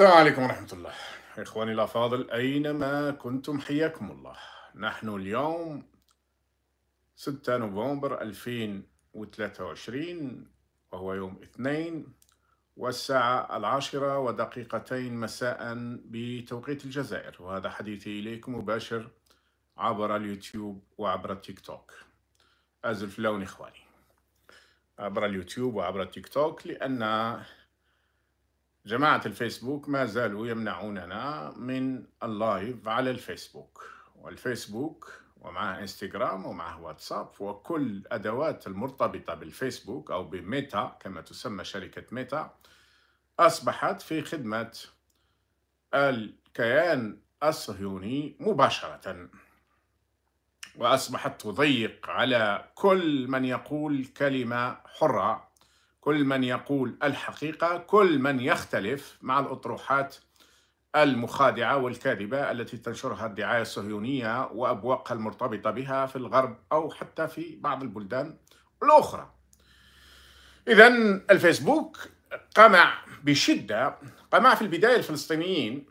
السلام عليكم ورحمة الله إخواني الأفاضل أينما كنتم حياكم الله نحن اليوم 6 نوفمبر 2023 وهو يوم اثنين والساعة العاشرة ودقيقتين مساء بتوقيت الجزائر وهذا حديثي إليكم مباشر عبر اليوتيوب وعبر التيك توك أزل في اللون إخواني عبر اليوتيوب وعبر التيك توك لأن جماعة الفيسبوك ما زالوا يمنعوننا من اللايف على الفيسبوك والفيسبوك ومعه انستغرام ومعه واتساب وكل أدوات المرتبطة بالفيسبوك أو بميتا كما تسمى شركة ميتا أصبحت في خدمة الكيان الصهيوني مباشرة وأصبحت تضيق على كل من يقول كلمة حرة كل من يقول الحقيقة كل من يختلف مع الأطروحات المخادعة والكاذبة التي تنشرها الدعاية الصهيونية وأبواقها المرتبطة بها في الغرب أو حتى في بعض البلدان الأخرى إذا الفيسبوك قمع بشدة قمع في البداية الفلسطينيين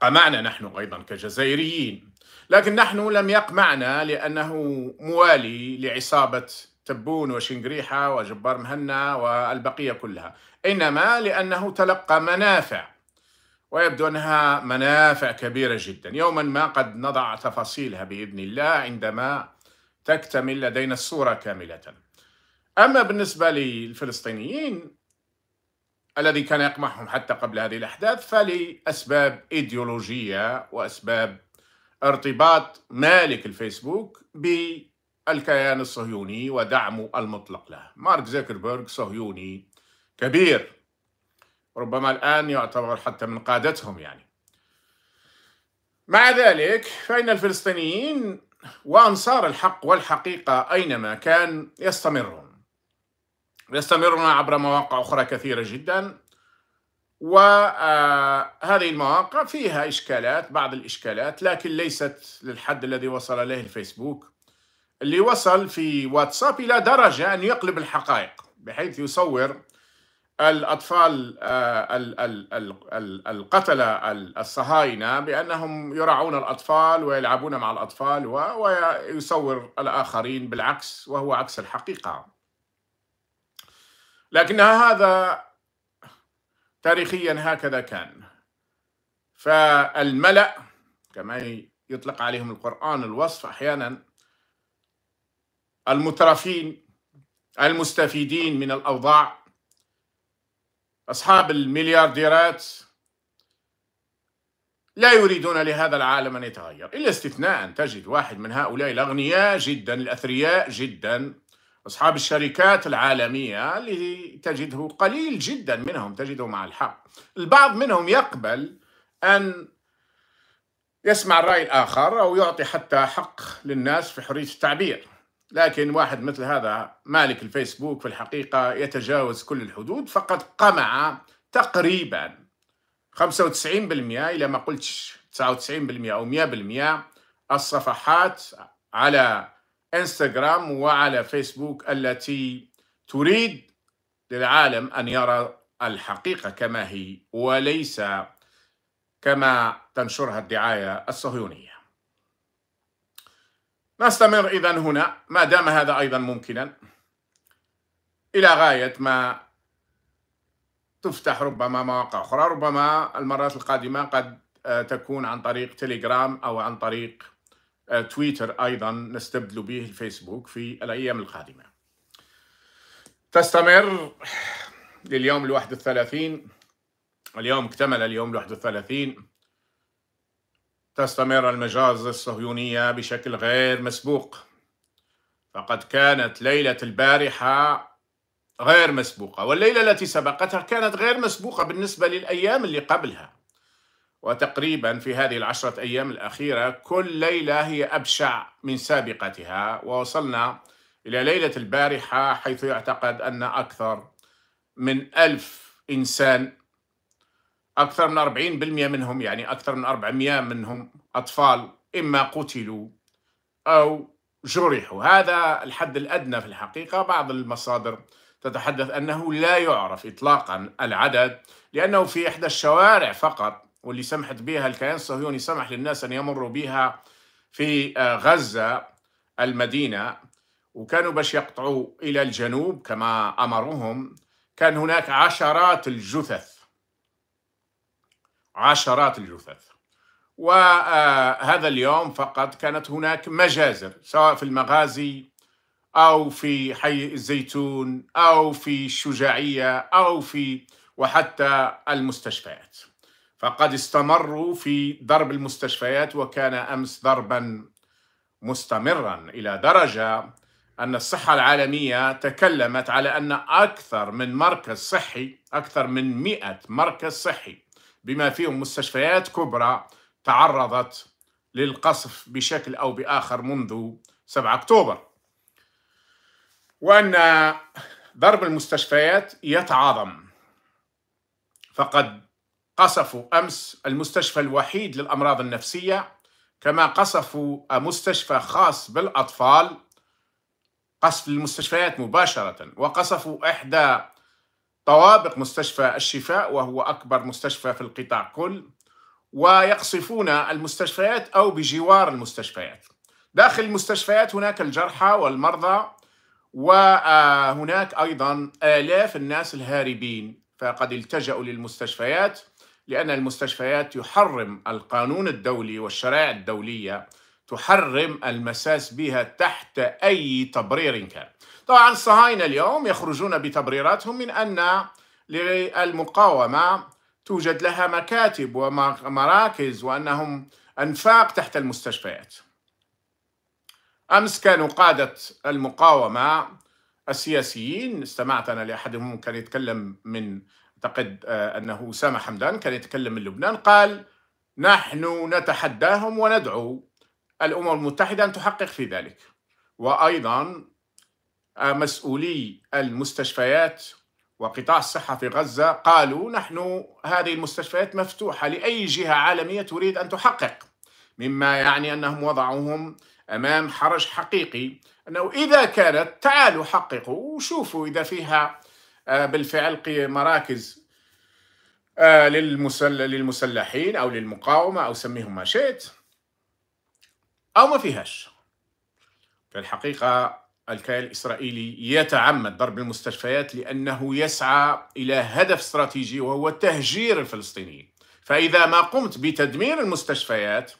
قمعنا نحن أيضا كجزائريين لكن نحن لم يقمعنا لأنه موالي لعصابة تبون وشنقريحة وجبار مهنا والبقية كلها إنما لأنه تلقى منافع ويبدو أنها منافع كبيرة جدا يوما ما قد نضع تفاصيلها بإذن الله عندما تكتمل لدينا الصورة كاملة أما بالنسبة للفلسطينيين الذي كان يقمحهم حتى قبل هذه الأحداث فلأسباب إيديولوجية وأسباب ارتباط مالك الفيسبوك ب الكيان الصهيوني ودعمه المطلق له مارك زيكربيرغ صهيوني كبير ربما الآن يعتبر حتى من قادتهم يعني مع ذلك فإن الفلسطينيين وأنصار الحق والحقيقة أينما كان يستمرون يستمرون عبر مواقع أخرى كثيرة جدا وهذه آه، المواقع فيها إشكالات بعض الإشكالات لكن ليست للحد الذي وصل إليه الفيسبوك اللي وصل في واتساب إلى درجة أن يقلب الحقائق بحيث يصور الأطفال آه، القتلة الصهاينة بأنهم يرعون الأطفال ويلعبون مع الأطفال ويصور الآخرين بالعكس وهو عكس الحقيقة لكن هذا تاريخيا هكذا كان فالملأ كما يطلق عليهم القرآن الوصف أحيانا المترفين المستفيدين من الأوضاع أصحاب المليارديرات لا يريدون لهذا العالم أن يتغير إلا استثناء تجد واحد من هؤلاء الأغنياء جدا الأثرياء جدا أصحاب الشركات العالمية اللي تجده قليل جدا منهم تجده مع الحق البعض منهم يقبل أن يسمع الرأي الآخر أو يعطي حتى حق للناس في حرية التعبير لكن واحد مثل هذا مالك الفيسبوك في الحقيقة يتجاوز كل الحدود فقد قمع تقريبا 95% إلى ما قلتش 99% أو 100% الصفحات على انستغرام وعلى فيسبوك التي تريد للعالم أن يرى الحقيقة كما هي وليس كما تنشرها الدعاية الصهيونية نستمر إذا هنا ما دام هذا أيضا ممكنا إلى غاية ما تفتح ربما مواقع أخرى ربما المرات القادمة قد آه، تكون عن طريق تليجرام أو عن طريق آه، تويتر أيضا نستبدل به الفيسبوك في الأيام القادمة تستمر لليوم الواحد الثلاثين اليوم اكتمل اليوم الواحد الثلاثين تستمر المجازر الصهيونية بشكل غير مسبوق فقد كانت ليلة البارحة غير مسبوقة والليلة التي سبقتها كانت غير مسبوقة بالنسبة للأيام اللي قبلها وتقريبا في هذه العشرة أيام الأخيرة كل ليلة هي أبشع من سابقتها ووصلنا إلى ليلة البارحة حيث يعتقد أن أكثر من ألف إنسان أكثر من 40% منهم يعني أكثر من 400 منهم أطفال إما قتلوا أو جرحوا هذا الحد الأدنى في الحقيقة بعض المصادر تتحدث أنه لا يعرف إطلاقا العدد لأنه في إحدى الشوارع فقط واللي سمحت بها الكيان الصهيوني سمح للناس أن يمروا بها في آه، غزة المدينة وكانوا باش يقطعوا إلى الجنوب كما أمرهم كان هناك عشرات الجثث عشرات الجثث وهذا اليوم فقط كانت هناك مجازر سواء في المغازي أو في حي الزيتون أو في الشجاعية أو في وحتى المستشفيات فقد استمروا في ضرب المستشفيات وكان أمس ضربا مستمرا إلى درجة أن الصحة العالمية تكلمت على أن أكثر من مركز صحي أكثر من 100 مركز صحي بما فيهم مستشفيات كبرى تعرضت للقصف بشكل أو بآخر منذ 7 أكتوبر وأن ضرب المستشفيات يتعاظم فقد قصفوا أمس المستشفى الوحيد للأمراض النفسية كما قصفوا مستشفى خاص بالأطفال قصف المستشفيات مباشرة وقصفوا إحدى طوابق مستشفى الشفاء وهو أكبر مستشفى في القطاع كل ويقصفون المستشفيات أو بجوار المستشفيات داخل المستشفيات هناك الجرحى والمرضى وهناك أيضا آلاف الناس الهاربين فقد التجأوا للمستشفيات لأن المستشفيات يحرم القانون الدولي والشرائع الدولية تحرم المساس بها تحت أي تبرير كان طبعا الصهاينة اليوم يخرجون بتبريراتهم من أن للمقاومة توجد لها مكاتب ومراكز وأنهم أنفاق تحت المستشفيات أمس كانوا قادة المقاومة السياسيين استمعت أنا لأحدهم كان يتكلم من أعتقد آه، أنه أسامة حمدان كان يتكلم من لبنان قال نحن نتحداهم وندعو الأمم المتحدة أن تحقق في ذلك وأيضا مسؤولي المستشفيات وقطاع الصحة في غزة قالوا نحن هذه المستشفيات مفتوحة لأي جهة عالمية تريد أن تحقق مما يعني أنهم وضعوهم أمام حرج حقيقي أنه إذا كانت تعالوا حققوا وشوفوا إذا فيها آه، بالفعل مراكز آه، للمسلحين أو للمقاومة أو سميهم ما شئت أو ما فيهاش في الحقيقة الكيان الإسرائيلي يتعمد ضرب المستشفيات لأنه يسعى إلى هدف استراتيجي وهو تهجير الفلسطينيين فإذا ما قمت بتدمير المستشفيات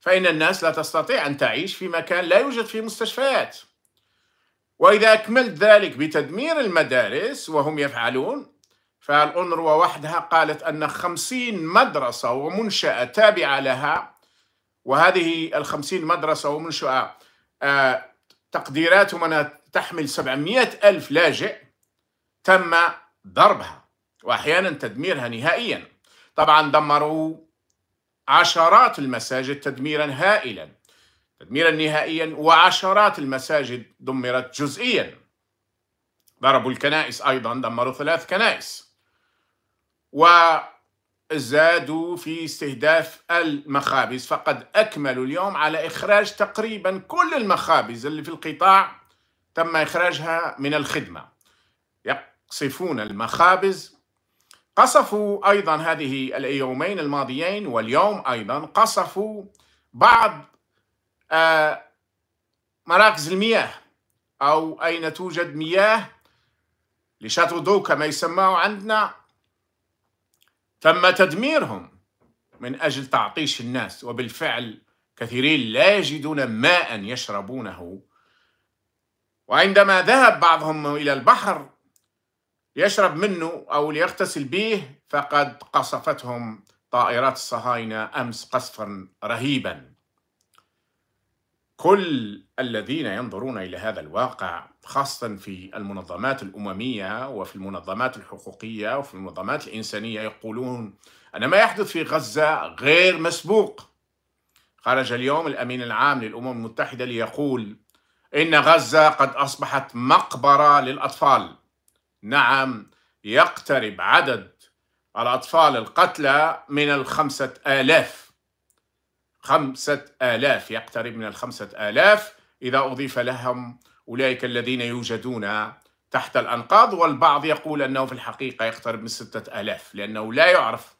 فإن الناس لا تستطيع أن تعيش في مكان لا يوجد فيه مستشفيات وإذا أكملت ذلك بتدمير المدارس وهم يفعلون فالأنروا وحدها قالت أن خمسين مدرسة ومنشأة تابعة لها وهذه الخمسين مدرسة ومنشأة آه تقديراتهم أنها تحمل 700 ألف لاجئ تم ضربها وأحيانا تدميرها نهائيا طبعا دمروا عشرات المساجد تدميرا هائلا تدميرا نهائيا وعشرات المساجد دمرت جزئيا ضربوا الكنائس أيضا دمروا ثلاث كنائس و زادوا في استهداف المخابز فقد أكملوا اليوم على إخراج تقريبا كل المخابز اللي في القطاع تم إخراجها من الخدمة يقصفون المخابز قصفوا أيضا هذه اليومين الماضيين واليوم أيضا قصفوا بعض آه، مراكز المياه أو أين توجد مياه لشاتو دو كما يسماه عندنا تم تدميرهم من أجل تعطيش الناس وبالفعل كثيرين لا يجدون ماء يشربونه وعندما ذهب بعضهم إلى البحر ليشرب منه أو ليغتسل به فقد قصفتهم طائرات الصهاينة أمس قصفا رهيبا كل الذين ينظرون إلى هذا الواقع خاصة في المنظمات الأممية وفي المنظمات الحقوقية وفي المنظمات الإنسانية يقولون أن ما يحدث في غزة غير مسبوق خرج اليوم الأمين العام للأمم المتحدة ليقول إن غزة قد أصبحت مقبرة للأطفال نعم يقترب عدد الأطفال القتلى من الخمسة آلاف خمسة آلاف يقترب من الخمسة آلاف إذا أضيف لهم أولئك الذين يوجدون تحت الأنقاض والبعض يقول أنه في الحقيقة يقترب من ستة ألاف لأنه لا يعرف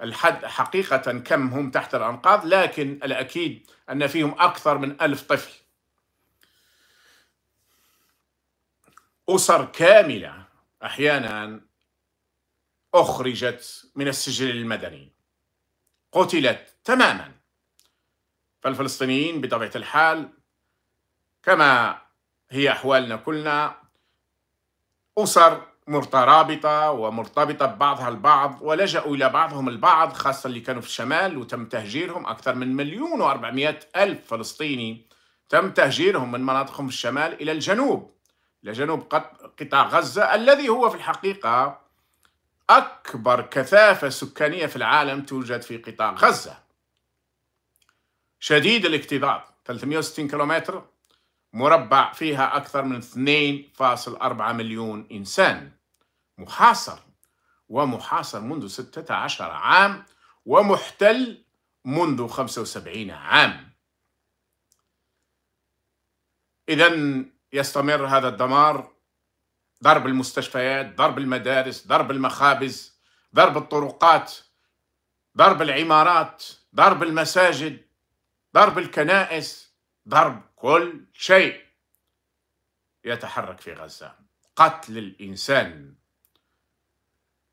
الحد حقيقة كم هم تحت الأنقاض لكن الأكيد أن فيهم أكثر من ألف طفل أسر كاملة أحيانا أخرجت من السجن المدني قتلت تماما فالفلسطينيين بطبيعة الحال كما هي أحوالنا كلنا أسر مترابطة ومرتبطة ببعضها البعض ولجأوا إلى بعضهم البعض خاصة اللي كانوا في الشمال وتم تهجيرهم أكثر من مليون وأربعمائة ألف فلسطيني تم تهجيرهم من مناطقهم في الشمال إلى الجنوب إلى جنوب قطاع غزة الذي هو في الحقيقة أكبر كثافة سكانية في العالم توجد في قطاع غزة شديد الاكتظاظ 360 كيلومتر مربع فيها أكثر من 2.4 مليون إنسان محاصر ومحاصر منذ 16 عام ومحتل منذ 75 عام إذا يستمر هذا الدمار ضرب المستشفيات ضرب المدارس ضرب المخابز ضرب الطرقات ضرب العمارات ضرب المساجد ضرب الكنائس ضرب كل شيء يتحرك في غزة قتل الإنسان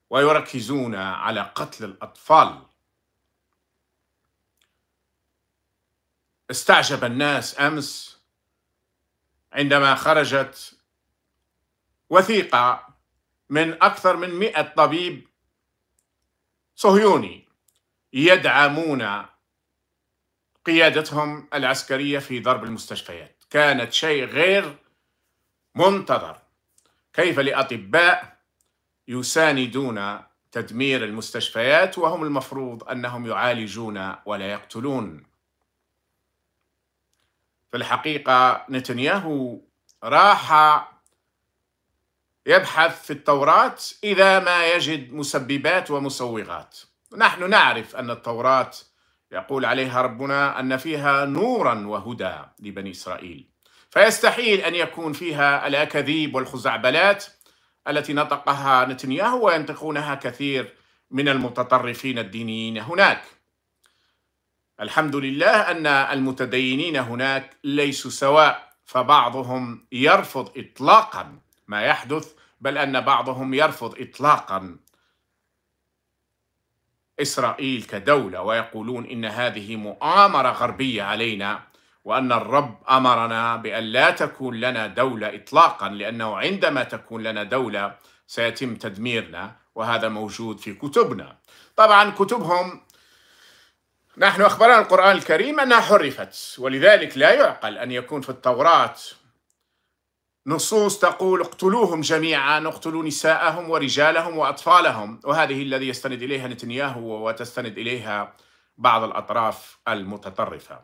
ويركزون على قتل الأطفال استعجب الناس أمس عندما خرجت وثيقة من أكثر من مئة طبيب صهيوني يدعمون قيادتهم العسكرية في ضرب المستشفيات كانت شيء غير منتظر كيف لأطباء يساندون تدمير المستشفيات وهم المفروض أنهم يعالجون ولا يقتلون في الحقيقة نتنياهو راح يبحث في التوراة إذا ما يجد مسببات ومسوغات نحن نعرف أن التوراة يقول عليها ربنا أن فيها نورا وهدى لبني إسرائيل فيستحيل أن يكون فيها الأكاذيب والخزعبلات التي نطقها نتنياهو وينطقونها كثير من المتطرفين الدينيين هناك الحمد لله أن المتدينين هناك ليسوا سواء فبعضهم يرفض إطلاقا ما يحدث بل أن بعضهم يرفض إطلاقا إسرائيل كدولة ويقولون إن هذه مؤامرة غربية علينا وأن الرب أمرنا بأن لا تكون لنا دولة إطلاقا لأنه عندما تكون لنا دولة سيتم تدميرنا وهذا موجود في كتبنا طبعا كتبهم نحن أخبرنا القرآن الكريم أنها حرفت ولذلك لا يعقل أن يكون في التوراة نصوص تقول اقتلوهم جميعا اقتلوا نساءهم ورجالهم واطفالهم وهذه الذي يستند اليها نتنياهو وتستند اليها بعض الاطراف المتطرفه.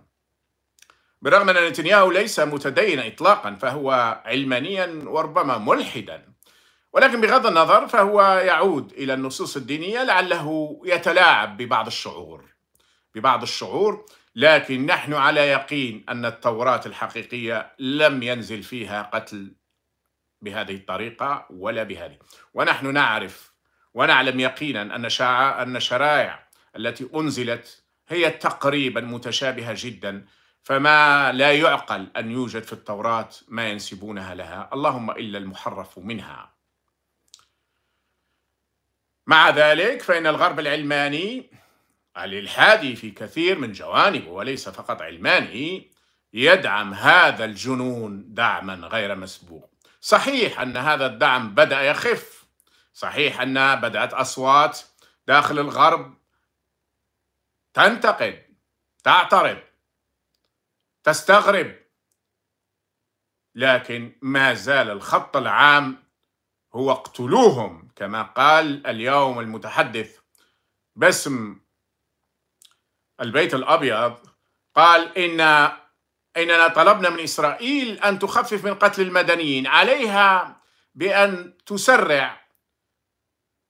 بالرغم ان نتنياهو ليس متدينا اطلاقا فهو علمانيا وربما ملحدا ولكن بغض النظر فهو يعود الى النصوص الدينيه لعله يتلاعب ببعض الشعور ببعض الشعور لكن نحن على يقين أن التوراة الحقيقية لم ينزل فيها قتل بهذه الطريقة ولا بهذه ونحن نعرف ونعلم يقينا أن أن الشرائع التي أنزلت هي تقريبا متشابهة جدا فما لا يعقل أن يوجد في التوراة ما ينسبونها لها اللهم إلا المحرف منها مع ذلك فإن الغرب العلماني الإلحادي في كثير من جوانبه وليس فقط علمانه يدعم هذا الجنون دعما غير مسبوق صحيح أن هذا الدعم بدأ يخف صحيح أن بدأت أصوات داخل الغرب تنتقد تعترض تستغرب لكن ما زال الخط العام هو اقتلوهم كما قال اليوم المتحدث باسم البيت الأبيض قال إن إننا طلبنا من إسرائيل أن تخفف من قتل المدنيين عليها بأن تسرع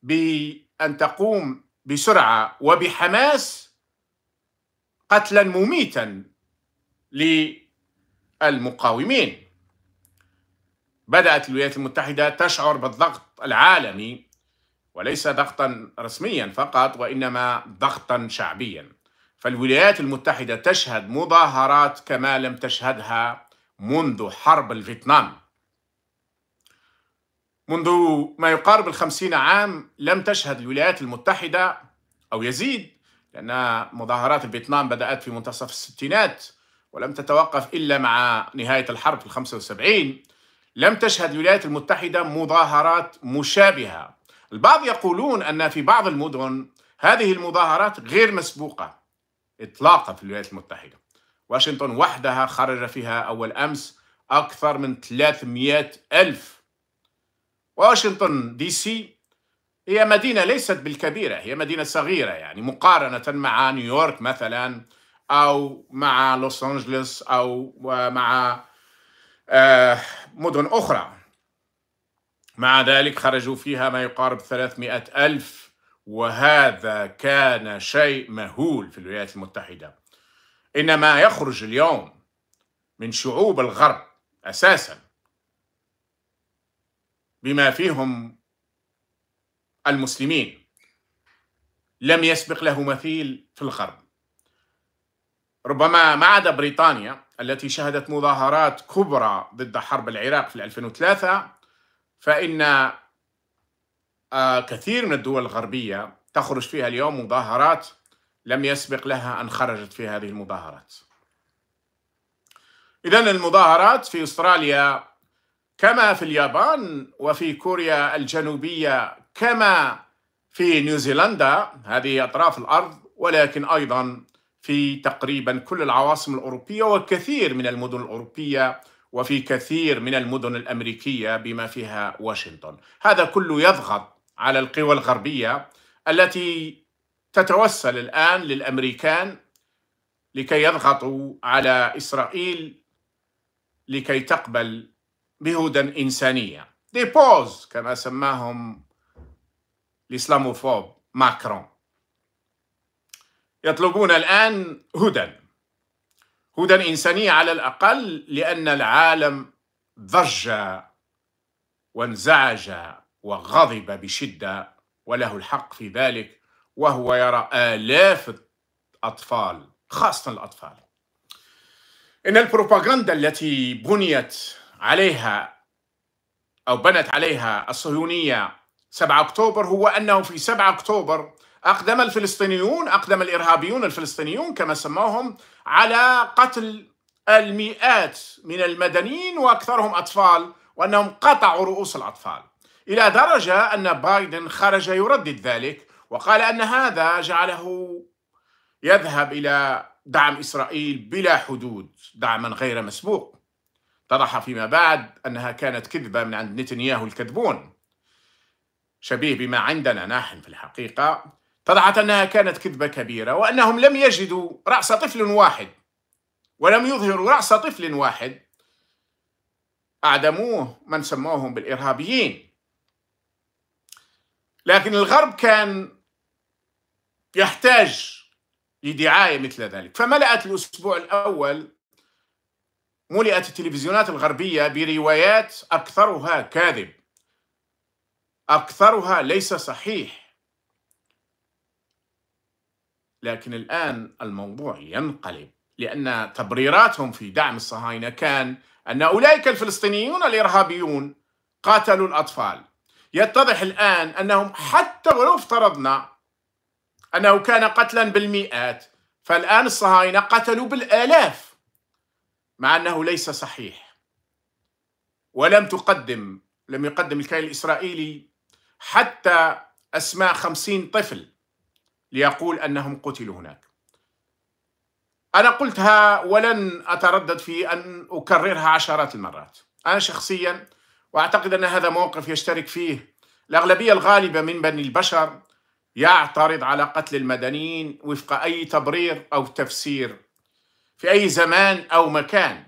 بأن تقوم بسرعة وبحماس قتلا مميتا للمقاومين بدأت الولايات المتحدة تشعر بالضغط العالمي وليس ضغطا رسميا فقط وإنما ضغطا شعبيا فالولايات المتحدة تشهد مظاهرات كما لم تشهدها منذ حرب الفيتنام منذ ما يقارب الخمسين عام لم تشهد الولايات المتحدة أو يزيد لأن مظاهرات الفيتنام بدأت في منتصف الستينات ولم تتوقف إلا مع نهاية الحرب في الخمسة وسبعين لم تشهد الولايات المتحدة مظاهرات مشابهة البعض يقولون أن في بعض المدن هذه المظاهرات غير مسبوقة إطلاقا في الولايات المتحدة واشنطن وحدها خرج فيها أول أمس أكثر من 300 ألف واشنطن دي سي هي مدينة ليست بالكبيرة هي مدينة صغيرة يعني مقارنة مع نيويورك مثلا أو مع لوس أنجلوس أو مع آه، مدن أخرى مع ذلك خرجوا فيها ما يقارب 300 ألف وهذا كان شيء مهول في الولايات المتحدة إن ما يخرج اليوم من شعوب الغرب أساسا بما فيهم المسلمين لم يسبق له مثيل في الغرب ربما ما عدا بريطانيا التي شهدت مظاهرات كبرى ضد حرب العراق في 2003 فإن آه، كثير من الدول الغربية تخرج فيها اليوم مظاهرات لم يسبق لها أن خرجت في هذه المظاهرات إذا المظاهرات في أستراليا كما في اليابان وفي كوريا الجنوبية كما في نيوزيلندا هذه أطراف الأرض ولكن أيضا في تقريبا كل العواصم الأوروبية وكثير من المدن الأوروبية وفي كثير من المدن الأمريكية بما فيها واشنطن هذا كله يضغط على القوى الغربية التي تتوسل الآن للأمريكان لكي يضغطوا على إسرائيل لكي تقبل بهدى إنسانية دي بوز كما سماهم الإسلاموفوب ماكرون يطلبون الآن هدى هدى إنسانية على الأقل لأن العالم ضج وانزعج وغضب بشدة وله الحق في ذلك وهو يرى آلاف الأطفال خاصة الأطفال إن البروباغندا التي بنيت عليها أو بنت عليها الصهيونية 7 أكتوبر هو أنه في 7 أكتوبر أقدم الفلسطينيون أقدم الإرهابيون الفلسطينيون كما سموهم على قتل المئات من المدنيين وأكثرهم أطفال وأنهم قطعوا رؤوس الأطفال إلى درجة أن بايدن خرج يردد ذلك وقال أن هذا جعله يذهب إلى دعم إسرائيل بلا حدود دعما غير مسبوق اتضح فيما بعد أنها كانت كذبة من عند نتنياهو الكذبون شبيه بما عندنا نحن في الحقيقة اتضحت أنها كانت كذبة كبيرة وأنهم لم يجدوا رأس طفل واحد ولم يظهروا رأس طفل واحد أعدموه من سموهم بالإرهابيين لكن الغرب كان يحتاج لدعاية مثل ذلك فملأت الأسبوع الأول ملئت التلفزيونات الغربية بروايات أكثرها كاذب أكثرها ليس صحيح لكن الآن الموضوع ينقلب لأن تبريراتهم في دعم الصهاينة كان أن أولئك الفلسطينيون الإرهابيون قاتلوا الأطفال يتضح الآن أنهم حتى ولو افترضنا أنه كان قتلا بالمئات فالآن الصهاينة قتلوا بالآلاف مع أنه ليس صحيح ولم تقدم لم يقدم الكيان الإسرائيلي حتى أسماء خمسين طفل ليقول أنهم قتلوا هناك أنا قلتها ولن أتردد في أن أكررها عشرات المرات أنا شخصياً واعتقد ان هذا موقف يشترك فيه الاغلبيه الغالبه من بني البشر يعترض على قتل المدنيين وفق اي تبرير او تفسير في اي زمان او مكان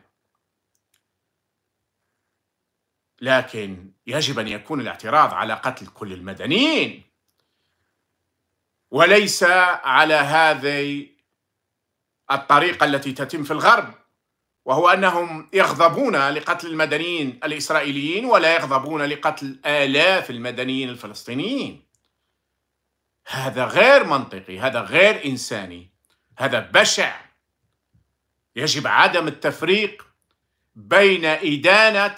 لكن يجب ان يكون الاعتراض على قتل كل المدنيين وليس على هذه الطريقه التي تتم في الغرب وهو انهم يغضبون لقتل المدنيين الاسرائيليين ولا يغضبون لقتل الاف المدنيين الفلسطينيين. هذا غير منطقي، هذا غير انساني، هذا بشع. يجب عدم التفريق بين ادانه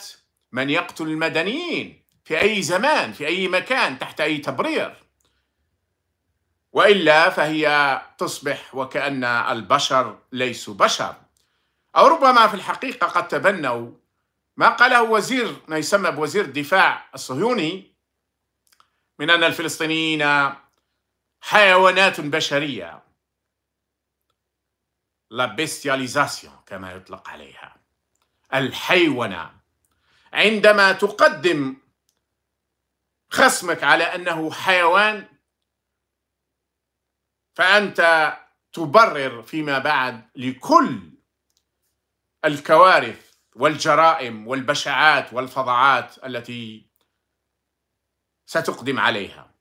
من يقتل المدنيين في اي زمان، في اي مكان، تحت اي تبرير. والا فهي تصبح وكان البشر ليسوا بشر. أو ربما في الحقيقة قد تبنوا ما قاله وزير ما يسمى بوزير الدفاع الصهيوني من أن الفلسطينيين حيوانات بشرية لا بيستياليزاسيون كما يطلق عليها الحيوانة عندما تقدم خصمك على أنه حيوان فأنت تبرر فيما بعد لكل الكوارث والجرائم والبشاعات والفظاعات التي ستقدم عليها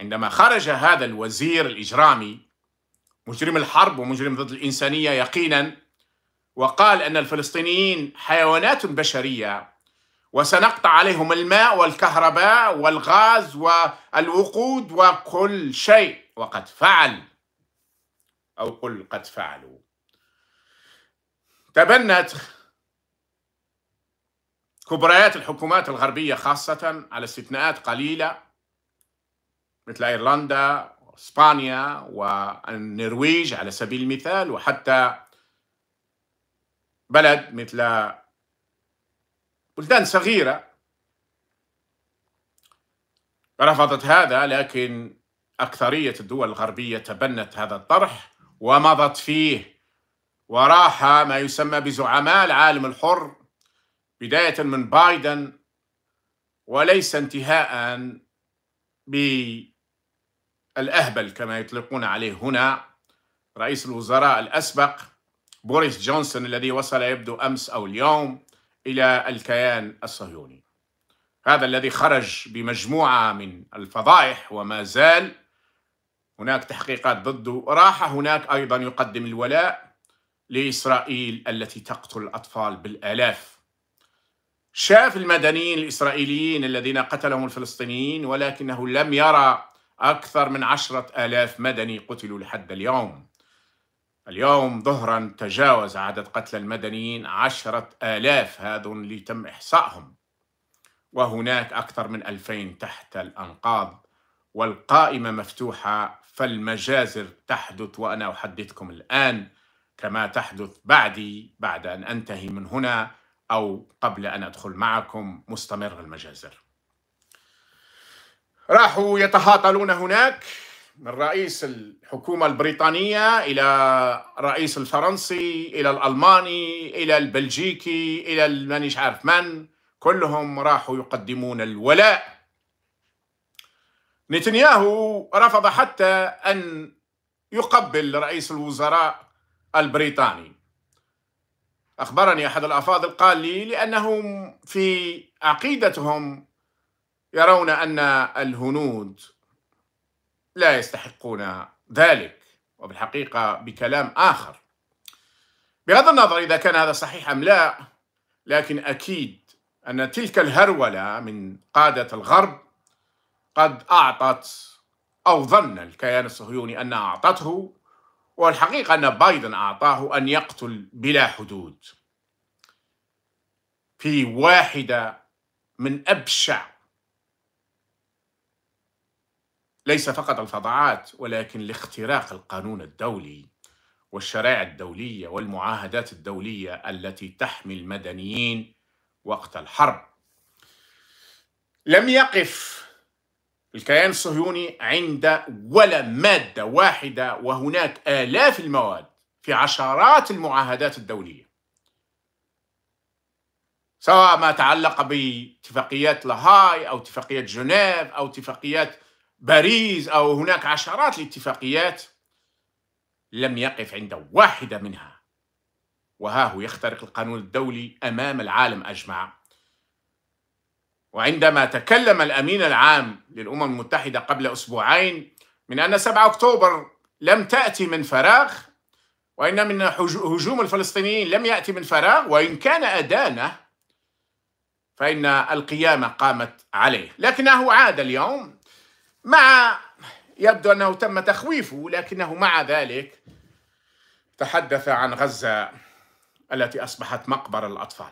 عندما خرج هذا الوزير الإجرامي مجرم الحرب ومجرم ضد الإنسانية يقينا وقال أن الفلسطينيين حيوانات بشرية وسنقطع عليهم الماء والكهرباء والغاز والوقود وكل شيء وقد فعل أو قل قد فعلوا تبنت كبريات الحكومات الغربية خاصة على استثناءات قليلة مثل أيرلندا وإسبانيا والنرويج على سبيل المثال وحتى بلد مثل بلدان صغيرة رفضت هذا لكن أكثرية الدول الغربية تبنت هذا الطرح ومضت فيه وراح ما يسمى بزعماء العالم الحر بداية من بايدن وليس انتهاء بالأهبل كما يطلقون عليه هنا رئيس الوزراء الأسبق بوريس جونسون الذي وصل يبدو أمس أو اليوم إلى الكيان الصهيوني هذا الذي خرج بمجموعة من الفضائح وما زال هناك تحقيقات ضده راح هناك أيضا يقدم الولاء لإسرائيل التي تقتل الأطفال بالآلاف شاف المدنيين الإسرائيليين الذين قتلهم الفلسطينيين ولكنه لم يرى أكثر من عشرة آلاف مدني قتلوا لحد اليوم اليوم ظهرا تجاوز عدد قتلى المدنيين عشرة آلاف هذا اللي تم إحصائهم وهناك أكثر من ألفين تحت الأنقاض والقائمة مفتوحة فالمجازر تحدث وأنا أحدثكم الآن كما تحدث بعدي بعد أن أنتهي من هنا أو قبل أن أدخل معكم مستمر المجازر راحوا يتهاطلون هناك من رئيس الحكومة البريطانية إلى رئيس الفرنسي إلى الألماني إلى البلجيكي إلى مانيش عارف من كلهم راحوا يقدمون الولاء نتنياهو رفض حتى أن يقبل رئيس الوزراء البريطاني أخبرني أحد الأفاضل قال لي لأنهم في عقيدتهم يرون أن الهنود لا يستحقون ذلك وبالحقيقة بكلام آخر بغض النظر إذا كان هذا صحيح أم لا لكن أكيد أن تلك الهرولة من قادة الغرب قد أعطت أو ظن الكيان الصهيوني أن أعطته والحقيقة أن بايدن أعطاه أن يقتل بلا حدود في واحدة من أبشع ليس فقط الفظاعات ولكن لاختراق القانون الدولي والشرائع الدولية والمعاهدات الدولية التي تحمي المدنيين وقت الحرب لم يقف الكيان الصهيوني عند ولا مادة واحدة وهناك آلاف المواد في عشرات المعاهدات الدولية سواء ما تعلق باتفاقيات لاهاي أو اتفاقيات جنيف أو اتفاقيات باريس أو هناك عشرات الاتفاقيات لم يقف عند واحدة منها وها هو يخترق القانون الدولي أمام العالم أجمع وعندما تكلم الامين العام للامم المتحده قبل اسبوعين من ان 7 اكتوبر لم تاتي من فراغ وان من هجوم الفلسطينيين لم ياتي من فراغ وان كان ادانه فان القيامه قامت عليه لكنه عاد اليوم مع يبدو انه تم تخويفه لكنه مع ذلك تحدث عن غزه التي اصبحت مقبره الاطفال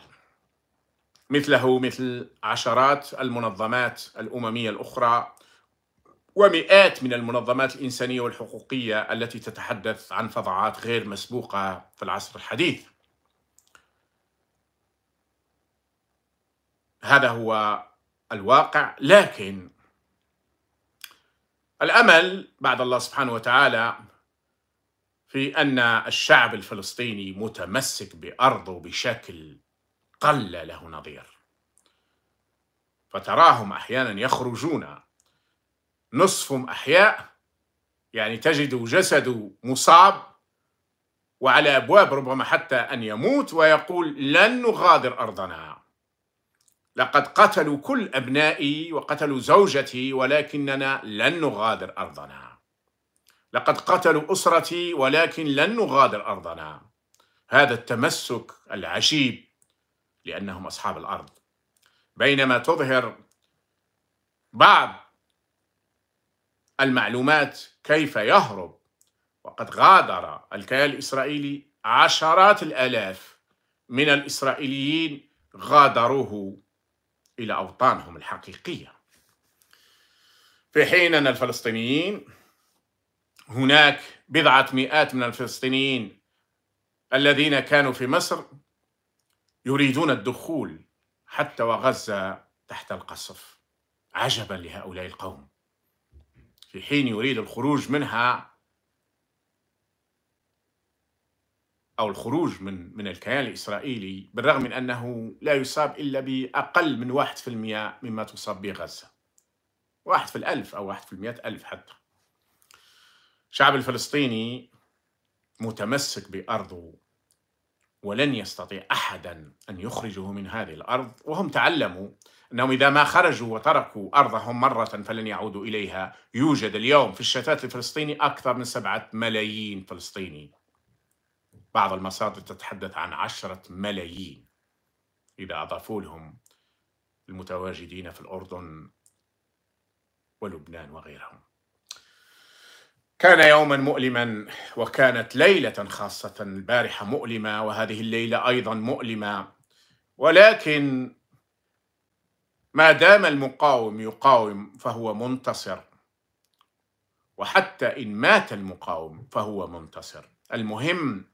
مثله مثل عشرات المنظمات الامميه الاخرى ومئات من المنظمات الانسانيه والحقوقيه التي تتحدث عن فظاعات غير مسبوقه في العصر الحديث. هذا هو الواقع لكن الامل بعد الله سبحانه وتعالى في ان الشعب الفلسطيني متمسك بارضه بشكل قل له نظير فتراهم احيانا يخرجون نصفهم احياء يعني تجد جسد مصاب وعلى ابواب ربما حتى ان يموت ويقول لن نغادر ارضنا لقد قتلوا كل ابنائي وقتلوا زوجتي ولكننا لن نغادر ارضنا لقد قتلوا اسرتي ولكن لن نغادر ارضنا هذا التمسك العجيب لأنهم أصحاب الأرض بينما تظهر بعض المعلومات كيف يهرب وقد غادر الكيان الإسرائيلي عشرات الآلاف من الإسرائيليين غادروه إلى أوطانهم الحقيقية في حين أن الفلسطينيين هناك بضعة مئات من الفلسطينيين الذين كانوا في مصر يريدون الدخول حتى وغزة تحت القصف عجبا لهؤلاء القوم في حين يريد الخروج منها أو الخروج من من الكيان الإسرائيلي بالرغم من أنه لا يصاب إلا بأقل من واحد في المئة مما تصاب به غزة واحد في الألف أو واحد في المئة ألف حتى الشعب الفلسطيني متمسك بأرضه ولن يستطيع احدا ان يخرجه من هذه الارض وهم تعلموا انهم اذا ما خرجوا وتركوا ارضهم مره فلن يعودوا اليها يوجد اليوم في الشتات الفلسطيني اكثر من سبعه ملايين فلسطيني بعض المصادر تتحدث عن عشره ملايين اذا اضافوا لهم المتواجدين في الاردن ولبنان وغيرهم كان يوما مؤلما وكانت ليلة خاصة البارحة مؤلمة وهذه الليلة أيضا مؤلمة ولكن ما دام المقاوم يقاوم فهو منتصر وحتى إن مات المقاوم فهو منتصر المهم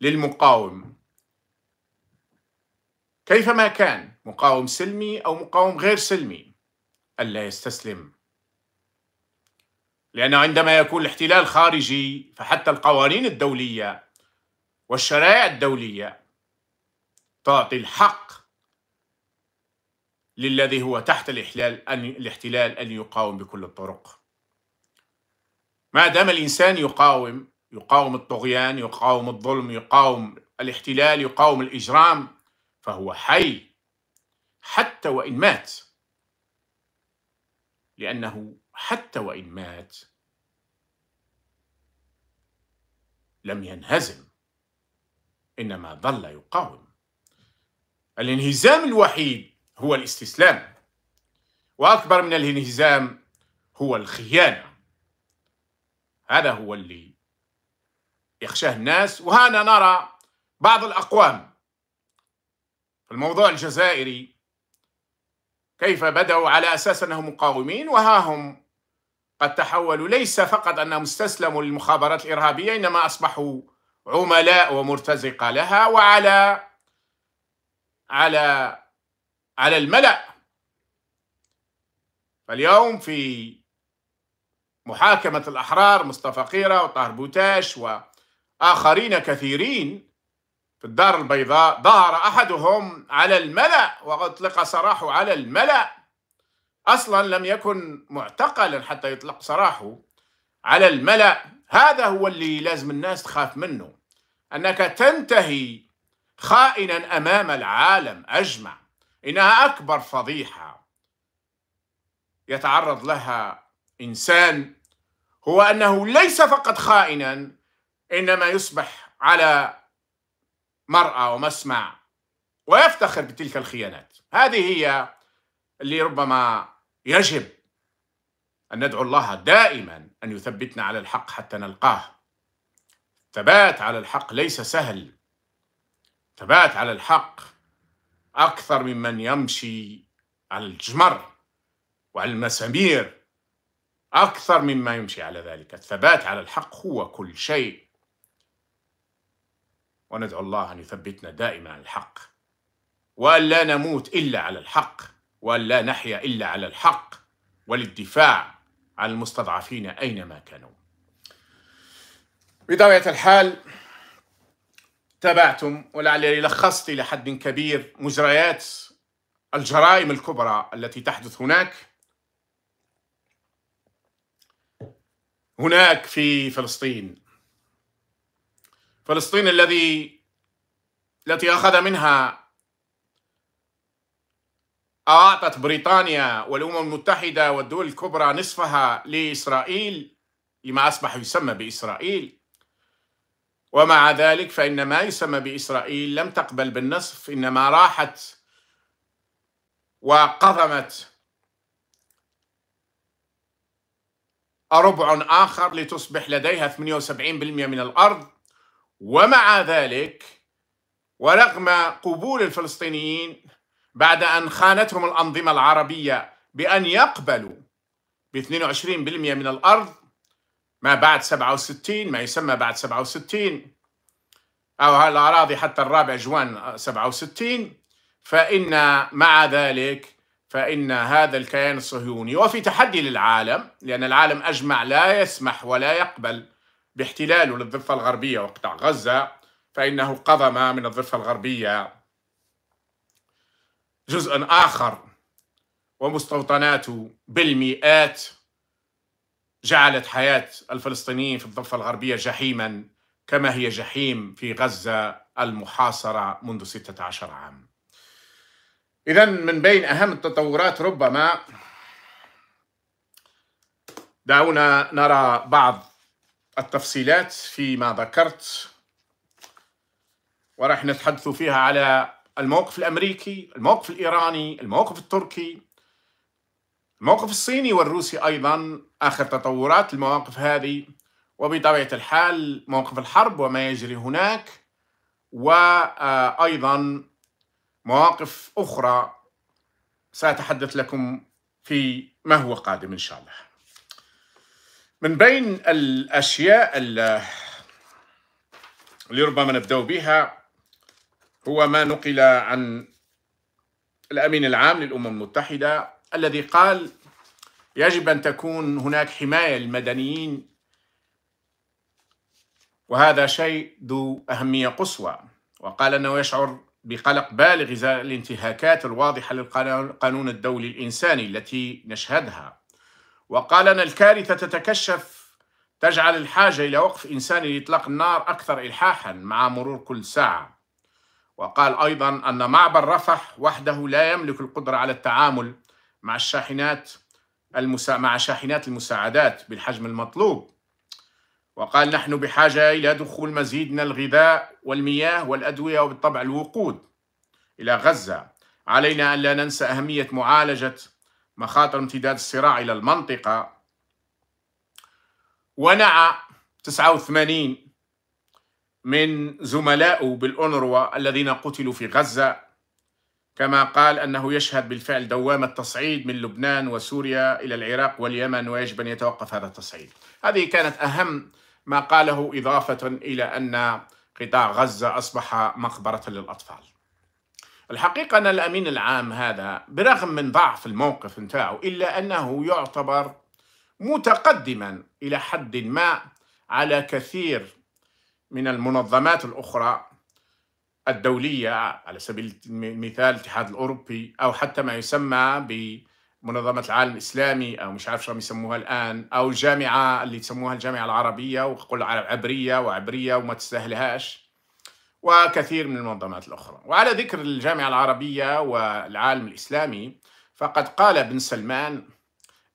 للمقاوم كيفما كان مقاوم سلمي أو مقاوم غير سلمي ألا يستسلم لأن عندما يكون الاحتلال خارجي فحتى القوانين الدولية والشرائع الدولية تعطي الحق للذي هو تحت الاحتلال أن الاحتلال أن يقاوم بكل الطرق. ما دام الإنسان يقاوم يقاوم الطغيان، يقاوم الظلم، يقاوم الاحتلال، يقاوم الإجرام، فهو حي حتى وإن مات لأنه حتى وإن مات لم ينهزم إنما ظل يقاوم الانهزام الوحيد هو الاستسلام وأكبر من الانهزام هو الخيانة هذا هو اللي يخشاه الناس وهنا نرى بعض الأقوام في الموضوع الجزائري كيف بدأوا على أساس أنهم مقاومين وها هم قد تحولوا ليس فقط أنهم استسلموا للمخابرات الإرهابية إنما أصبحوا عملاء ومرتزقة لها وعلى على على الملأ فاليوم في محاكمة الأحرار مصطفى قيرة وطاهر بوتاش وآخرين كثيرين في الدار البيضاء ظهر أحدهم على الملأ وأطلق سراحه على الملأ أصلا لم يكن معتقلا حتى يطلق سراحه على الملأ هذا هو اللي لازم الناس تخاف منه أنك تنتهي خائنا أمام العالم أجمع إنها أكبر فضيحة يتعرض لها إنسان هو أنه ليس فقط خائنا إنما يصبح على مراه ومسمع ويفتخر بتلك الخيانات هذه هي اللي ربما يجب أن ندعو الله دائما أن يثبتنا على الحق حتى نلقاه ثبات على الحق ليس سهل ثبات على الحق أكثر ممن يمشي على الجمر وعلى المسامير أكثر مما يمشي على ذلك الثبات على الحق هو كل شيء وندعو الله أن يثبتنا دائما على الحق وأن لا نموت إلا على الحق وأن لا نحيا إلا على الحق والدفاع عن المستضعفين أينما كانوا بداية الحال تابعتم ولعلي لخصت إلى حد كبير مجريات الجرائم الكبرى التي تحدث هناك هناك في فلسطين فلسطين الذي التي أخذ منها أعطت بريطانيا والأمم المتحدة والدول الكبرى نصفها لإسرائيل لما أصبح يسمى بإسرائيل ومع ذلك فإن ما يسمى بإسرائيل لم تقبل بالنصف إنما راحت وقضمت ربع آخر لتصبح لديها 78% من الأرض ومع ذلك ورغم قبول الفلسطينيين بعد أن خانتهم الأنظمة العربية بأن يقبلوا ب 22% من الأرض ما بعد 67 ما يسمى بعد 67 أو الأراضي حتى الرابع جوان 67 فإن مع ذلك فإن هذا الكيان الصهيوني وفي تحدي للعالم لأن العالم أجمع لا يسمح ولا يقبل باحتلاله للضفة الغربية وقطاع غزة فإنه قضم من الضفة الغربية جزء آخر ومستوطنات بالمئات جعلت حياة الفلسطينيين في الضفة الغربية جحيما كما هي جحيم في غزة المحاصرة منذ 16 عام إذا من بين أهم التطورات ربما دعونا نرى بعض التفصيلات فيما ذكرت وراح نتحدث فيها على الموقف الامريكي، الموقف الايراني، الموقف التركي، الموقف الصيني والروسي ايضا اخر تطورات المواقف هذه وبطبيعه الحال موقف الحرب وما يجري هناك وايضا مواقف اخرى ساتحدث لكم في ما هو قادم ان شاء الله. من بين الاشياء اللي ربما نبدا بها هو ما نقل عن الأمين العام للأمم المتحدة الذي قال يجب أن تكون هناك حماية للمدنيين وهذا شيء ذو أهمية قصوى وقال أنه يشعر بقلق بالغ إزاء الانتهاكات الواضحة للقانون الدولي الإنساني التي نشهدها وقال أن الكارثة تتكشف تجعل الحاجة إلى وقف إنساني لإطلاق النار أكثر إلحاحا مع مرور كل ساعة وقال أيضا أن معبر رفح وحده لا يملك القدرة على التعامل مع الشاحنات المسا... مع شاحنات المساعدات بالحجم المطلوب وقال نحن بحاجة إلى دخول مزيد من الغذاء والمياه والأدوية وبالطبع الوقود إلى غزة علينا أن لا ننسى أهمية معالجة مخاطر امتداد الصراع إلى المنطقة ونعى 89 من زملائه بالأونروا الذين قتلوا في غزة كما قال أنه يشهد بالفعل دوامة تصعيد من لبنان وسوريا إلى العراق واليمن ويجب أن يتوقف هذا التصعيد هذه كانت أهم ما قاله إضافة إلى أن قطاع غزة أصبح مقبرة للأطفال الحقيقة أن الأمين العام هذا برغم من ضعف الموقف نتاعه إلا أنه يعتبر متقدما إلى حد ما على كثير من المنظمات الأخرى الدولية على سبيل المثال الاتحاد الأوروبي أو حتى ما يسمى بمنظمة العالم الإسلامي أو مش عارف شو يسموها الآن أو الجامعة اللي تسموها الجامعة العربية وقل عبرية وعبرية وما تستاهلهاش وكثير من المنظمات الأخرى وعلى ذكر الجامعة العربية والعالم الإسلامي فقد قال ابن سلمان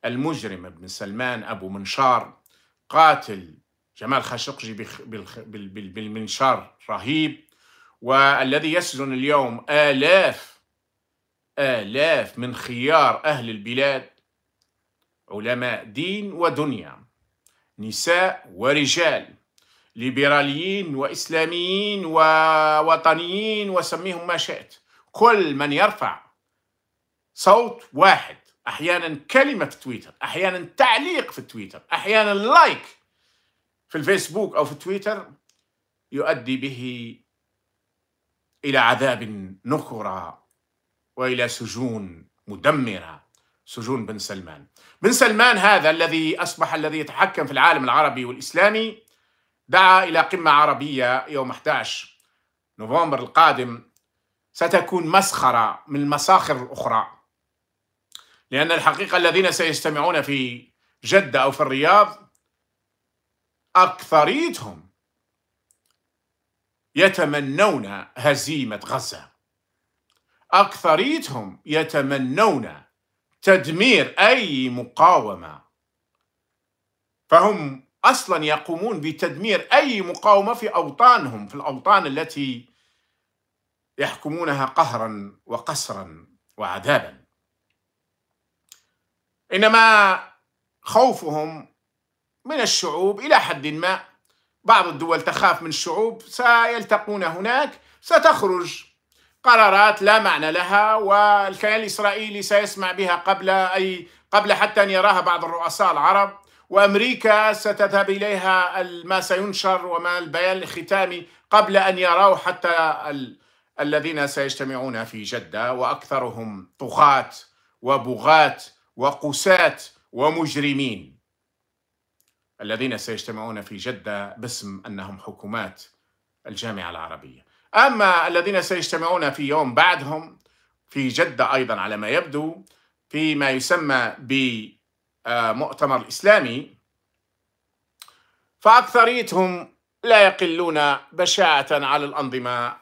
المجرم ابن سلمان أبو منشار قاتل جمال خاشقجي بالمنشار رهيب والذي يسجن اليوم آلاف آلاف من خيار أهل البلاد علماء دين ودنيا نساء ورجال ليبراليين وإسلاميين ووطنيين وسميهم ما شئت كل من يرفع صوت واحد أحيانا كلمة في تويتر أحيانا تعليق في تويتر أحيانا لايك في الفيسبوك أو في تويتر يؤدي به إلى عذاب نكرة وإلى سجون مدمرة سجون بن سلمان بن سلمان هذا الذي أصبح الذي يتحكم في العالم العربي والإسلامي دعا إلى قمة عربية يوم 11 نوفمبر القادم ستكون مسخرة من المساخر الأخرى لأن الحقيقة الذين سيجتمعون في جدة أو في الرياض أكثريتهم يتمنون هزيمة غزة أكثريتهم يتمنون تدمير أي مقاومة فهم أصلا يقومون بتدمير أي مقاومة في أوطانهم في الأوطان التي يحكمونها قهرا وقسرا وعذابا إنما خوفهم من الشعوب إلى حد ما بعض الدول تخاف من الشعوب سيلتقون هناك ستخرج قرارات لا معنى لها والكيان الإسرائيلي سيسمع بها قبل أي قبل حتى أن يراها بعض الرؤساء العرب وأمريكا ستذهب إليها ما سينشر وما البيان الختامي قبل أن يروا حتى الذين سيجتمعون في جدة وأكثرهم طغاة وبغاة وقساة ومجرمين الذين سيجتمعون في جدة باسم أنهم حكومات الجامعة العربية أما الذين سيجتمعون في يوم بعدهم في جدة أيضا على ما يبدو فيما يسمى بمؤتمر الإسلامي فأكثريتهم لا يقلون بشاعة على الأنظمة